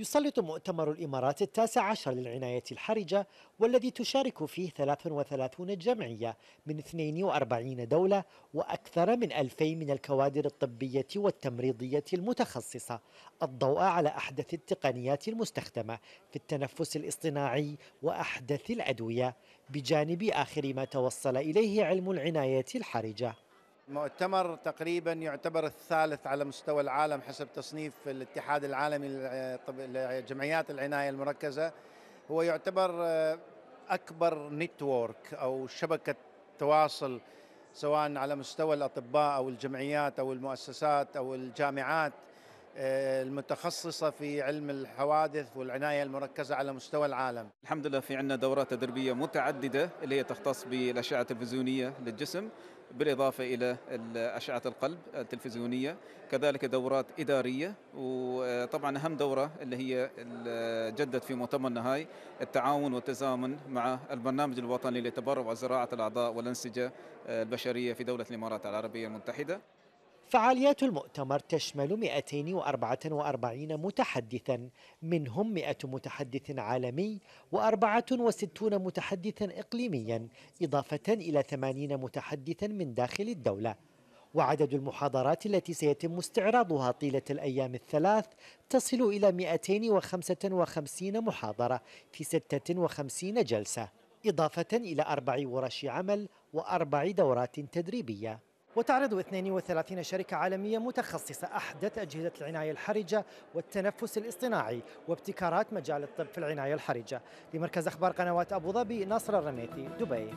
يسلط مؤتمر الإمارات التاسع عشر للعناية الحرجة والذي تشارك فيه 33 جمعية من 42 دولة وأكثر من 2000 من الكوادر الطبية والتمريضية المتخصصة الضوء على أحدث التقنيات المستخدمة في التنفس الاصطناعي وأحدث الأدوية بجانب آخر ما توصل إليه علم العناية الحرجة مؤتمر تقريبا يعتبر الثالث على مستوى العالم حسب تصنيف الاتحاد العالمي لجمعيات العناية المركزة هو يعتبر آه، أكبر نتورك أو شبكة تواصل سواء على مستوى الأطباء أو الجمعيات أو المؤسسات أو الجامعات المتخصصة في علم الحوادث والعناية المركزة على مستوى العالم الحمد لله في عندنا دورات تدريبية متعددة اللي هي تختص بالأشعة التلفزيونية للجسم بالإضافة إلى أشعة القلب التلفزيونية كذلك دورات إدارية وطبعا أهم دورة اللي هي جدت في مؤتمر نهاي التعاون والتزامن مع البرنامج الوطني لتبرع وزراعة الأعضاء والأنسجة البشرية في دولة الإمارات العربية المتحدة فعاليات المؤتمر تشمل 244 متحدثا منهم 100 متحدث عالمي و64 متحدثا إقليميا إضافة إلى 80 متحدثا من داخل الدولة وعدد المحاضرات التي سيتم استعراضها طيلة الأيام الثلاث تصل إلى 255 محاضرة في 56 جلسة إضافة إلى أربع ورش عمل وأربع دورات تدريبية وتعرض 32 شركة عالمية متخصصة أحدث أجهزة العناية الحرجة والتنفس الاصطناعي وابتكارات مجال الطب في العناية الحرجة لمركز أخبار قنوات أبو ظبي ناصر الرميثي دبي